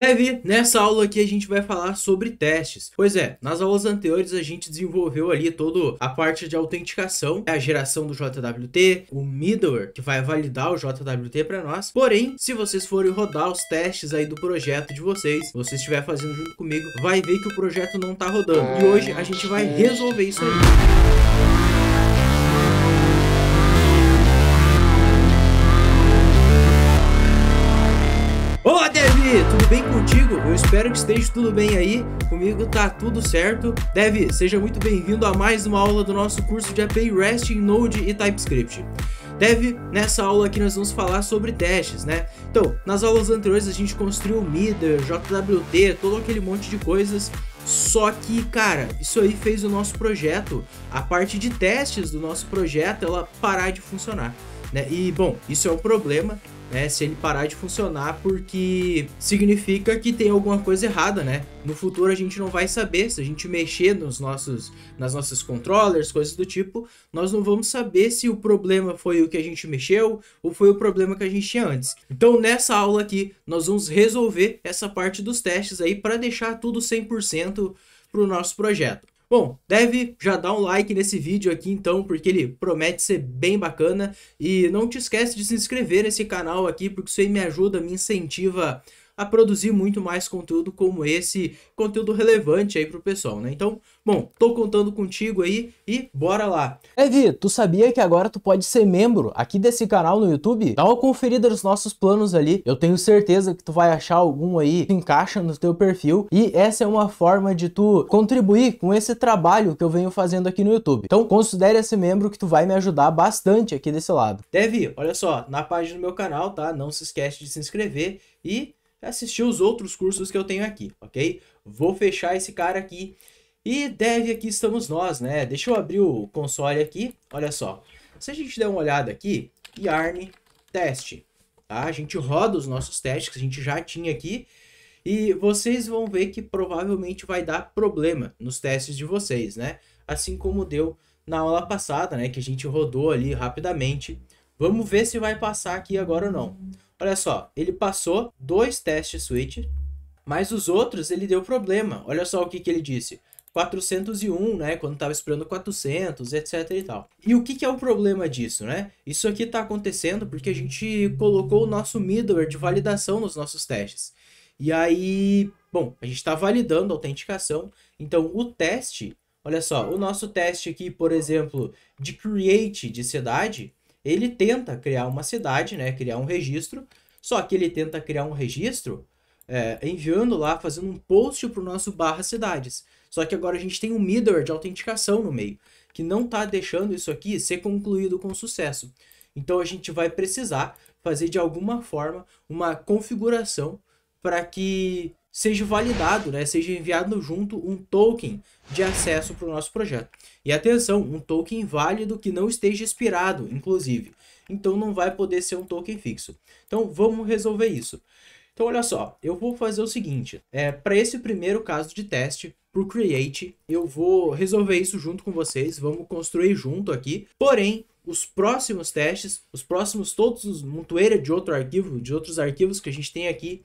Heavy, nessa aula aqui a gente vai falar sobre testes. Pois é, nas aulas anteriores a gente desenvolveu ali toda a parte de autenticação, a geração do JWT, o middleware que vai validar o JWT para nós. Porém, se vocês forem rodar os testes aí do projeto de vocês, você estiver fazendo junto comigo, vai ver que o projeto não tá rodando. E hoje a gente vai resolver isso aí. Ô, Dev, tudo bem contigo? Eu espero que esteja tudo bem aí. Comigo tá tudo certo. Dev, seja muito bem-vindo a mais uma aula do nosso curso de API REST em Node e TypeScript. Dev, nessa aula aqui nós vamos falar sobre testes, né? Então, nas aulas anteriores a gente construiu Mider, JWT, todo aquele monte de coisas. Só que, cara, isso aí fez o nosso projeto, a parte de testes do nosso projeto, ela parar de funcionar. Né? E bom, isso é um problema né? Se ele parar de funcionar, porque significa que tem alguma coisa errada, né? No futuro a gente não vai saber se a gente mexer nos nossos, nas nossas controllers, coisas do tipo, nós não vamos saber se o problema foi o que a gente mexeu ou foi o problema que a gente tinha antes. Então nessa aula aqui nós vamos resolver essa parte dos testes aí para deixar tudo 100% para o nosso projeto. Bom, deve já dar um like nesse vídeo aqui então, porque ele promete ser bem bacana. E não te esquece de se inscrever nesse canal aqui, porque isso aí me ajuda, me incentiva a produzir muito mais conteúdo como esse, conteúdo relevante aí pro pessoal, né? Então, bom, tô contando contigo aí e bora lá. Evi, tu sabia que agora tu pode ser membro aqui desse canal no YouTube? Dá uma conferida nos nossos planos ali, eu tenho certeza que tu vai achar algum aí que encaixa no teu perfil e essa é uma forma de tu contribuir com esse trabalho que eu venho fazendo aqui no YouTube. Então, considere esse membro que tu vai me ajudar bastante aqui desse lado. Devi, olha só, na página do meu canal, tá? Não se esquece de se inscrever e assistir os outros cursos que eu tenho aqui, ok? Vou fechar esse cara aqui. E deve aqui estamos nós, né? Deixa eu abrir o console aqui. Olha só. Se a gente der uma olhada aqui, yarn teste, tá? A gente roda os nossos testes que a gente já tinha aqui. E vocês vão ver que provavelmente vai dar problema nos testes de vocês, né? Assim como deu na aula passada, né? Que a gente rodou ali rapidamente. Vamos ver se vai passar aqui agora ou não. Olha só, ele passou dois testes switch, mas os outros ele deu problema. Olha só o que, que ele disse. 401, né? Quando estava esperando 400, etc e tal. E o que, que é o problema disso, né? Isso aqui está acontecendo porque a gente colocou o nosso middleware de validação nos nossos testes. E aí, bom, a gente está validando a autenticação. Então, o teste, olha só, o nosso teste aqui, por exemplo, de create de cidade, ele tenta criar uma cidade, né? Criar um registro. Só que ele tenta criar um registro é, enviando lá, fazendo um post para o nosso barra cidades. Só que agora a gente tem um middleware de autenticação no meio, que não está deixando isso aqui ser concluído com sucesso. Então a gente vai precisar fazer de alguma forma uma configuração para que seja validado, né, seja enviado junto um token de acesso para o nosso projeto. E atenção, um token válido que não esteja expirado, inclusive. Então não vai poder ser um token fixo. Então vamos resolver isso. Então olha só, eu vou fazer o seguinte, é, para esse primeiro caso de teste, para o Create, eu vou resolver isso junto com vocês, vamos construir junto aqui. Porém, os próximos testes, os próximos todos os montoeira de outro arquivo, de outros arquivos que a gente tem aqui,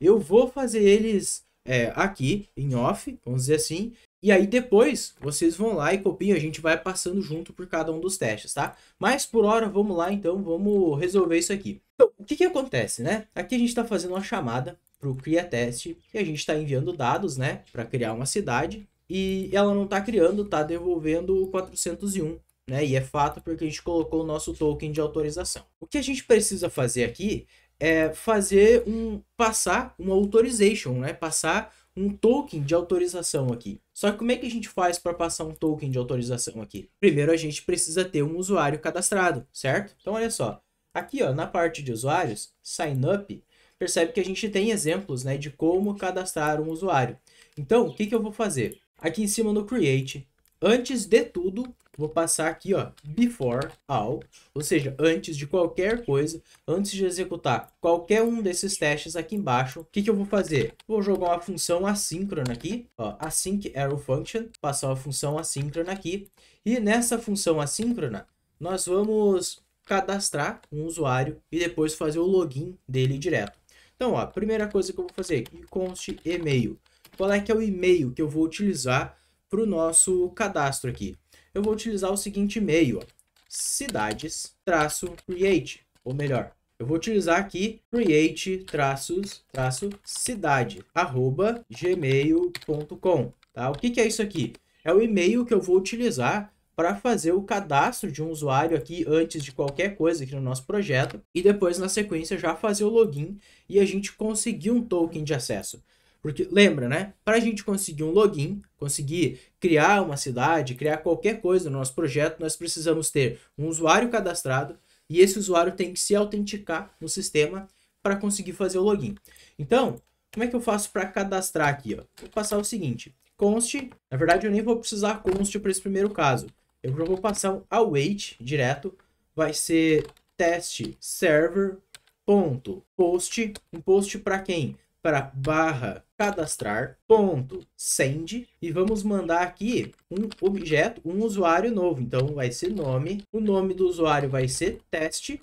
eu vou fazer eles é, aqui em off, vamos dizer assim. E aí depois vocês vão lá e copiam, a gente vai passando junto por cada um dos testes, tá? Mas por hora, vamos lá então, vamos resolver isso aqui. Então, o que que acontece, né? Aqui a gente está fazendo uma chamada para o CriaTest e a gente está enviando dados, né, para criar uma cidade. E ela não está criando, tá? devolvendo o 401, né? E é fato porque a gente colocou o nosso token de autorização. O que a gente precisa fazer aqui é, fazer um passar um authorization, né? Passar um token de autorização aqui. Só que como é que a gente faz para passar um token de autorização aqui? Primeiro a gente precisa ter um usuário cadastrado, certo? Então olha só, aqui ó, na parte de usuários, sign up, percebe que a gente tem exemplos, né, de como cadastrar um usuário. Então, o que que eu vou fazer? Aqui em cima no create, antes de tudo, vou passar aqui, ó, before all, ou seja, antes de qualquer coisa, antes de executar qualquer um desses testes aqui embaixo, o que, que eu vou fazer? Vou jogar uma função assíncrona aqui, ó, async arrow function, passar uma função assíncrona aqui, e nessa função assíncrona, nós vamos cadastrar um usuário e depois fazer o login dele direto. Então, ó, a primeira coisa que eu vou fazer const conste e-mail. Qual é que é o e-mail que eu vou utilizar para o nosso cadastro aqui? eu vou utilizar o seguinte e-mail, cidades-create, ou melhor, eu vou utilizar aqui create traços, traço cidade, arroba gmail.com. Tá? O que, que é isso aqui? É o e-mail que eu vou utilizar para fazer o cadastro de um usuário aqui antes de qualquer coisa aqui no nosso projeto e depois na sequência já fazer o login e a gente conseguir um token de acesso. Porque lembra, né? Para a gente conseguir um login, conseguir criar uma cidade, criar qualquer coisa no nosso projeto, nós precisamos ter um usuário cadastrado e esse usuário tem que se autenticar no sistema para conseguir fazer o login. Então, como é que eu faço para cadastrar aqui? Ó? Vou passar o seguinte, const, na verdade eu nem vou precisar const para esse primeiro caso. Eu já vou passar um await direto, vai ser test server.post, um post para quem? para barra cadastrar ponto send e vamos mandar aqui um objeto, um usuário novo. Então vai ser nome, o nome do usuário vai ser teste.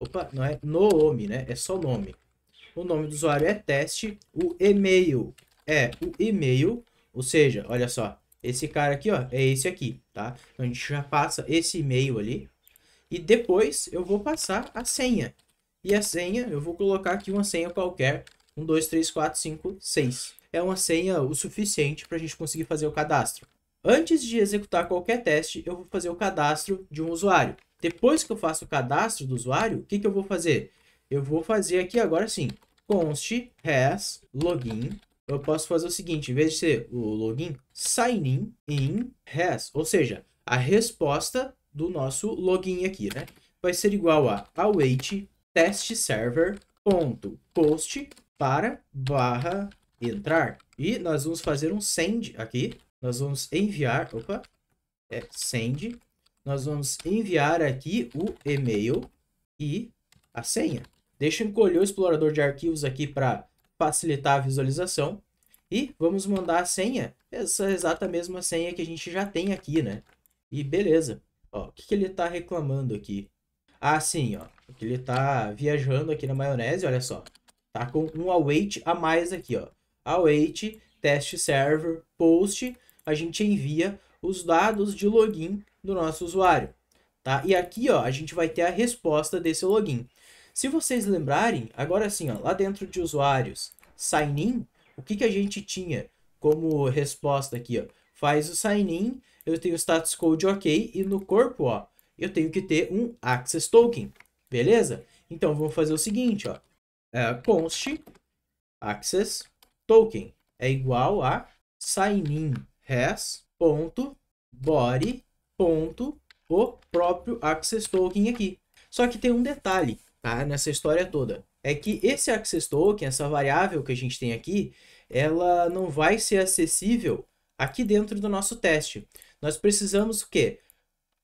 Opa, não é nome, né? É só nome. O nome do usuário é teste, o e-mail é o e-mail, ou seja, olha só, esse cara aqui, ó, é esse aqui, tá? Então a gente já passa esse e-mail ali e depois eu vou passar a senha. E a senha, eu vou colocar aqui uma senha qualquer 1, 2, 3, 4, 5, 6. É uma senha o suficiente para a gente conseguir fazer o cadastro. Antes de executar qualquer teste, eu vou fazer o cadastro de um usuário. Depois que eu faço o cadastro do usuário, o que, que eu vou fazer? Eu vou fazer aqui agora sim, const res login. Eu posso fazer o seguinte, em vez de ser o login, sign in in res, ou seja, a resposta do nosso login aqui, né? Vai ser igual a await test server ponto post para barra entrar. E nós vamos fazer um send aqui. Nós vamos enviar, opa, é send. Nós vamos enviar aqui o e-mail e a senha. Deixa eu encolher o explorador de arquivos aqui para facilitar a visualização. E vamos mandar a senha, essa exata mesma senha que a gente já tem aqui, né? E beleza. Ó, o que, que ele está reclamando aqui? Ah, sim, ó. Que ele está viajando aqui na maionese, olha só. Tá com um await a mais aqui, ó. Await, test server, post, a gente envia os dados de login do nosso usuário, tá? E aqui, ó, a gente vai ter a resposta desse login. Se vocês lembrarem, agora sim, ó, lá dentro de usuários, sign in, o que, que a gente tinha como resposta aqui, ó? Faz o sign in, eu tenho o status code ok e no corpo, ó, eu tenho que ter um access token, beleza? Então vamos fazer o seguinte, ó é, const access token é igual a signin res ponto body ponto o próprio access token aqui. Só que tem um detalhe tá, nessa história toda. É que esse access token, essa variável que a gente tem aqui, ela não vai ser acessível aqui dentro do nosso teste. Nós precisamos o quê?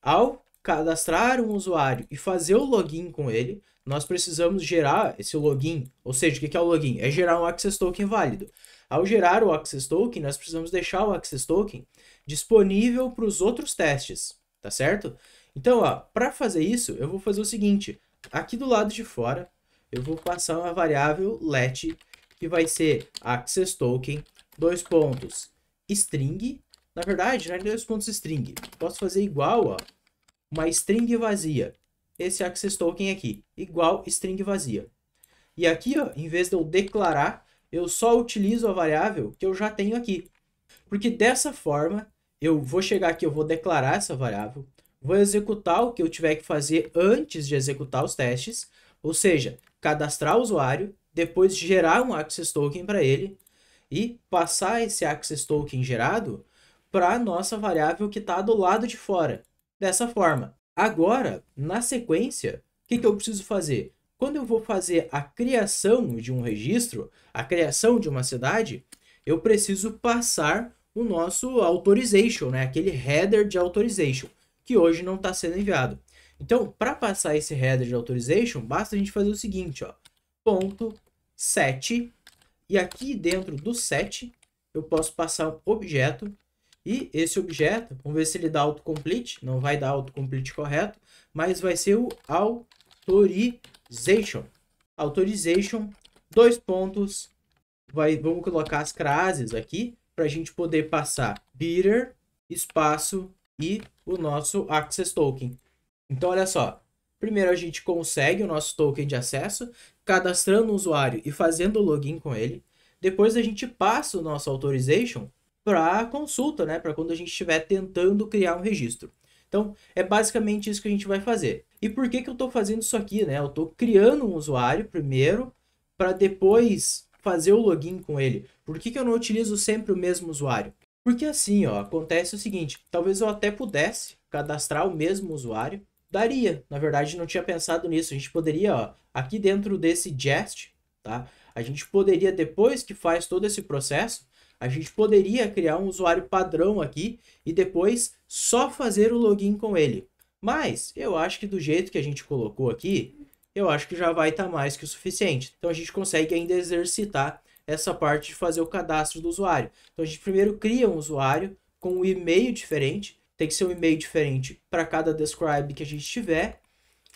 Ao cadastrar um usuário e fazer o login com ele, nós precisamos gerar esse login. Ou seja, o que é o login? É gerar um access token válido. Ao gerar o access token, nós precisamos deixar o access token disponível para os outros testes, tá certo? Então, para fazer isso, eu vou fazer o seguinte. Aqui do lado de fora, eu vou passar uma variável let, que vai ser access token, dois pontos, string. Na verdade, não é dois pontos string. Posso fazer igual, ó, uma string vazia esse access token aqui, igual string vazia. E aqui, ó, em vez de eu declarar, eu só utilizo a variável que eu já tenho aqui. Porque dessa forma, eu vou chegar aqui, eu vou declarar essa variável, vou executar o que eu tiver que fazer antes de executar os testes, ou seja, cadastrar o usuário, depois gerar um access token para ele e passar esse access token gerado para a nossa variável que está do lado de fora. Dessa forma, Agora, na sequência, o que, que eu preciso fazer? Quando eu vou fazer a criação de um registro, a criação de uma cidade, eu preciso passar o nosso authorization, né? aquele header de authorization, que hoje não está sendo enviado. Então, para passar esse header de authorization, basta a gente fazer o seguinte, ó, ponto set, e aqui dentro do set, eu posso passar um objeto e esse objeto, vamos ver se ele dá autocomplete, não vai dar autocomplete correto, mas vai ser o authorization. Authorization, dois pontos, vai, vamos colocar as crases aqui, para a gente poder passar beater, espaço e o nosso access token. Então, olha só, primeiro a gente consegue o nosso token de acesso, cadastrando o usuário e fazendo o login com ele. Depois a gente passa o nosso authorization, para consulta, né? Para quando a gente estiver tentando criar um registro. Então, é basicamente isso que a gente vai fazer. E por que, que eu estou fazendo isso aqui, né? Eu estou criando um usuário primeiro, para depois fazer o login com ele. Por que, que eu não utilizo sempre o mesmo usuário? Porque assim, ó, acontece o seguinte, talvez eu até pudesse cadastrar o mesmo usuário, daria. Na verdade, não tinha pensado nisso. A gente poderia, ó, aqui dentro desse jest, tá? A gente poderia, depois que faz todo esse processo, a gente poderia criar um usuário padrão aqui e depois só fazer o login com ele. Mas eu acho que do jeito que a gente colocou aqui, eu acho que já vai estar tá mais que o suficiente. Então a gente consegue ainda exercitar essa parte de fazer o cadastro do usuário. Então a gente primeiro cria um usuário com um e-mail diferente, tem que ser um e-mail diferente para cada describe que a gente tiver.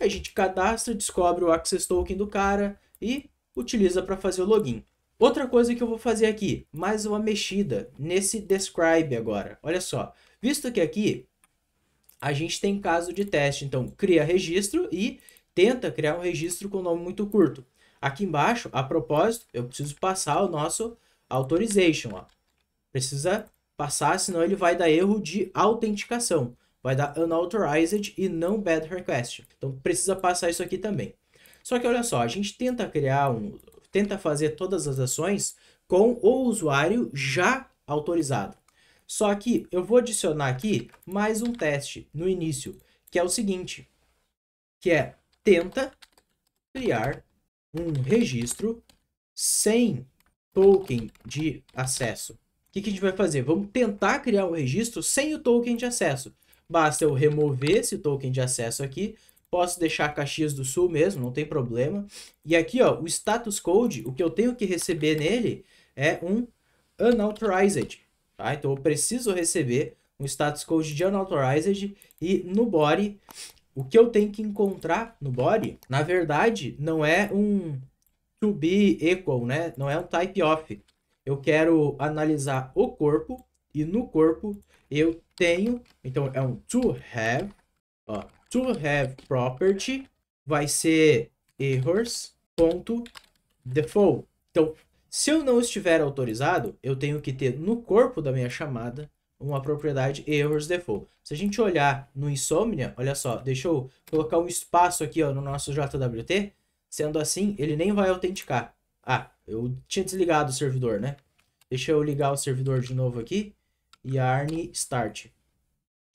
A gente cadastra, descobre o access token do cara e utiliza para fazer o login. Outra coisa que eu vou fazer aqui, mais uma mexida nesse describe agora. Olha só, visto que aqui a gente tem caso de teste, então cria registro e tenta criar um registro com nome muito curto. Aqui embaixo, a propósito, eu preciso passar o nosso authorization, ó. Precisa passar, senão ele vai dar erro de autenticação. Vai dar unauthorized e não bad request. Então precisa passar isso aqui também. Só que olha só, a gente tenta criar um tenta fazer todas as ações com o usuário já autorizado. Só que eu vou adicionar aqui mais um teste no início, que é o seguinte, que é tenta criar um registro sem token de acesso. O que, que a gente vai fazer? Vamos tentar criar um registro sem o token de acesso. Basta eu remover esse token de acesso aqui posso deixar Caxias do Sul mesmo, não tem problema. E aqui, ó, o status code, o que eu tenho que receber nele é um unauthorized, tá? Então eu preciso receber um status code de unauthorized e no body, o que eu tenho que encontrar no body, na verdade, não é um to be equal, né? Não é um type of Eu quero analisar o corpo e no corpo eu tenho, então é um to have, ó, to have property vai ser errors.default. Então, se eu não estiver autorizado, eu tenho que ter no corpo da minha chamada uma propriedade errors default. Se a gente olhar no Insomnia, olha só, deixa eu colocar um espaço aqui ó, no nosso JWT, sendo assim, ele nem vai autenticar. Ah, eu tinha desligado o servidor, né? Deixa eu ligar o servidor de novo aqui, yarn start.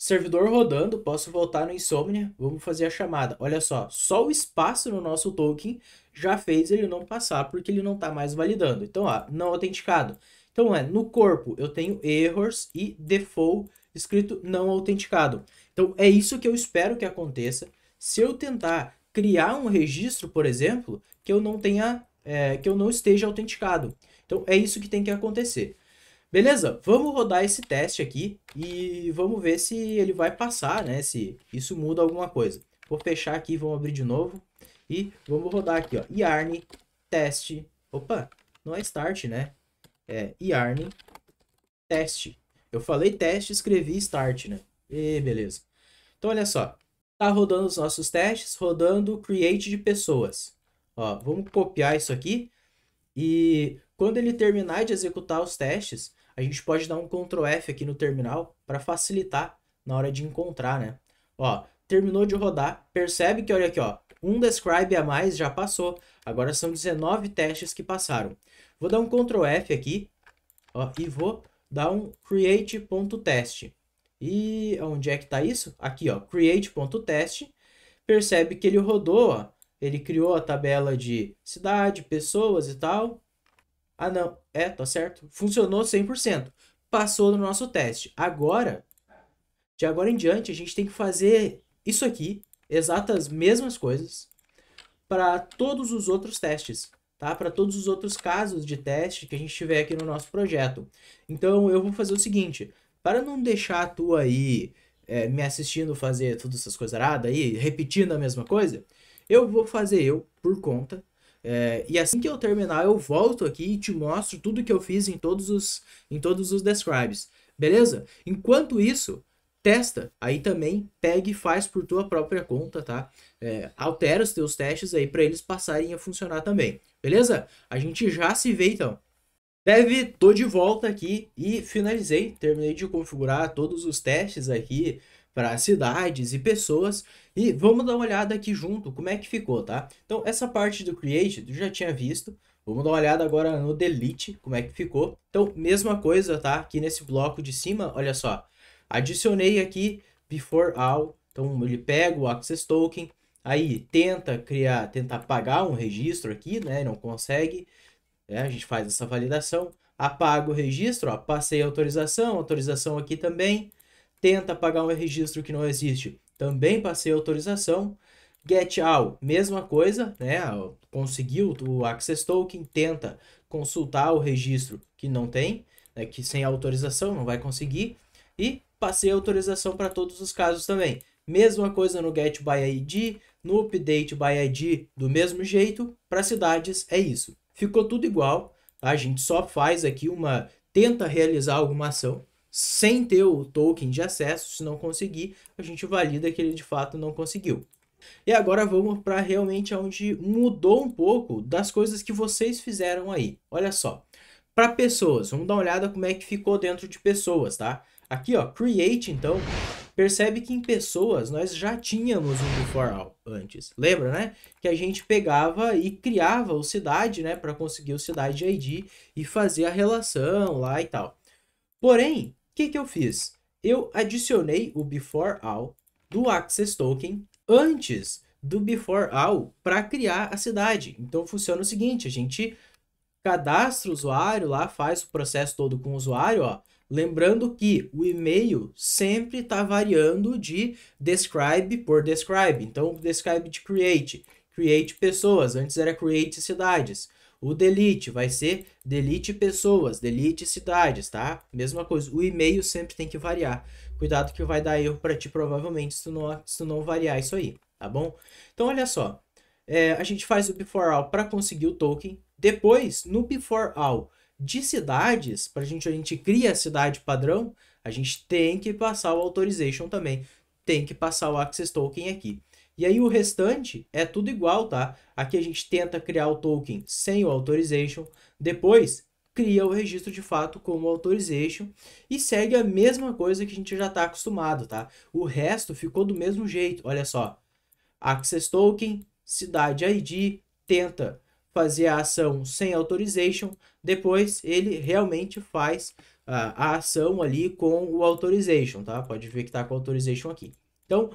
Servidor rodando, posso voltar no Insomnia, vamos fazer a chamada. Olha só, só o espaço no nosso token já fez ele não passar, porque ele não está mais validando. Então, ó, não autenticado. Então, é, no corpo eu tenho errors e default escrito não autenticado. Então, é isso que eu espero que aconteça. Se eu tentar criar um registro, por exemplo, que eu não tenha, é, que eu não esteja autenticado. Então, é isso que tem que acontecer. Beleza, vamos rodar esse teste aqui e vamos ver se ele vai passar, né? Se isso muda alguma coisa. Vou fechar aqui, vamos abrir de novo. E vamos rodar aqui, ó. Yarn, teste. Opa, não é start, né? É yarn, teste. Eu falei teste, escrevi start, né? E beleza. Então, olha só. Tá rodando os nossos testes, rodando create de pessoas. Ó, vamos copiar isso aqui. E quando ele terminar de executar os testes, a gente pode dar um Ctrl F aqui no terminal para facilitar na hora de encontrar, né? Ó, terminou de rodar, percebe que olha aqui, ó, um describe a mais já passou. Agora são 19 testes que passaram. Vou dar um Ctrl F aqui, ó, e vou dar um create.test. E onde é que está isso? Aqui, ó, create.test. Percebe que ele rodou, ó, ele criou a tabela de cidade, pessoas e tal. Ah, não. É, tá certo. Funcionou 100%. Passou no nosso teste. Agora, de agora em diante, a gente tem que fazer isso aqui, exatas mesmas coisas, para todos os outros testes, tá? Para todos os outros casos de teste que a gente tiver aqui no nosso projeto. Então, eu vou fazer o seguinte, para não deixar tu aí é, me assistindo fazer todas essas coisas erradas aí, repetindo a mesma coisa, eu vou fazer eu, por conta, é, e assim que eu terminar, eu volto aqui e te mostro tudo que eu fiz em todos os, em todos os describes. Beleza? Enquanto isso, testa. Aí também pega e faz por tua própria conta, tá? É, altera os teus testes aí para eles passarem a funcionar também. Beleza? A gente já se vê então. Dev, tô de volta aqui e finalizei, terminei de configurar todos os testes aqui para cidades e pessoas e vamos dar uma olhada aqui junto como é que ficou, tá? Então essa parte do Create eu já tinha visto, vamos dar uma olhada agora no Delete como é que ficou. Então mesma coisa, tá? Aqui nesse bloco de cima, olha só, adicionei aqui Before All, então ele pega o Access Token, aí tenta criar, tenta apagar um registro aqui, né? Não consegue. É, a gente faz essa validação, apaga o registro, ó, passei a autorização, autorização aqui também, tenta apagar um registro que não existe, também passei a autorização, get all, mesma coisa, né? Conseguiu o access token, tenta consultar o registro que não tem, né? que sem autorização não vai conseguir, e passei a autorização para todos os casos também. Mesma coisa no get by ID, no update by ID, do mesmo jeito, para cidades é isso ficou tudo igual. Tá? A gente só faz aqui uma. tenta realizar alguma ação sem ter o token de acesso. Se não conseguir, a gente valida que ele de fato não conseguiu. E agora vamos para realmente onde mudou um pouco das coisas que vocês fizeram aí. Olha só. Para pessoas, vamos dar uma olhada como é que ficou dentro de pessoas, tá? Aqui, ó, create, então, percebe que em pessoas nós já tínhamos um before all antes. Lembra, né? Que a gente pegava e criava o cidade, né, para conseguir o cidade ID e fazer a relação lá e tal. Porém, o que, que eu fiz? Eu adicionei o before all do access token antes do before all para criar a cidade. Então funciona o seguinte, a gente cadastra o usuário lá, faz o processo todo com o usuário, ó, Lembrando que o e-mail sempre está variando de describe por describe. Então, describe de create, create pessoas, antes era create cidades. O delete vai ser delete pessoas, delete cidades, tá? Mesma coisa, o e-mail sempre tem que variar. Cuidado que vai dar erro para ti provavelmente se tu, não, se tu não variar isso aí, tá bom? Então olha só, é, a gente faz o before all para conseguir o token. Depois, no before all, de cidades, para a gente, a gente cria a cidade padrão, a gente tem que passar o authorization também, tem que passar o access token aqui. E aí o restante é tudo igual, tá? Aqui a gente tenta criar o token sem o authorization, depois cria o registro de fato como authorization e segue a mesma coisa que a gente já está acostumado, tá? O resto ficou do mesmo jeito, olha só. Access token, cidade ID, tenta fazer a ação sem authorization, depois ele realmente faz uh, a ação ali com o authorization, tá? Pode ver que tá com authorization aqui. Então,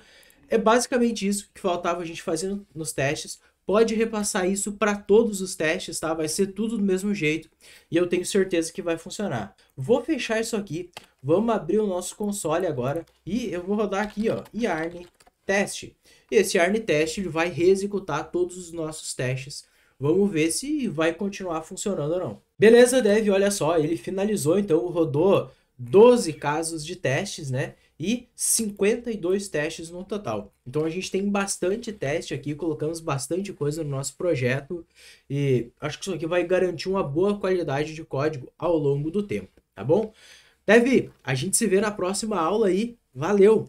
é basicamente isso que faltava a gente fazer nos testes. Pode repassar isso para todos os testes, tá? Vai ser tudo do mesmo jeito e eu tenho certeza que vai funcionar. Vou fechar isso aqui, vamos abrir o nosso console agora e eu vou rodar aqui, ó, yarn teste. esse yarn teste ele vai reexecutar todos os nossos testes Vamos ver se vai continuar funcionando ou não. Beleza, Dev, olha só, ele finalizou, então rodou 12 casos de testes, né? E 52 testes no total. Então a gente tem bastante teste aqui, colocamos bastante coisa no nosso projeto e acho que isso aqui vai garantir uma boa qualidade de código ao longo do tempo, tá bom? Dev, a gente se vê na próxima aula aí. Valeu!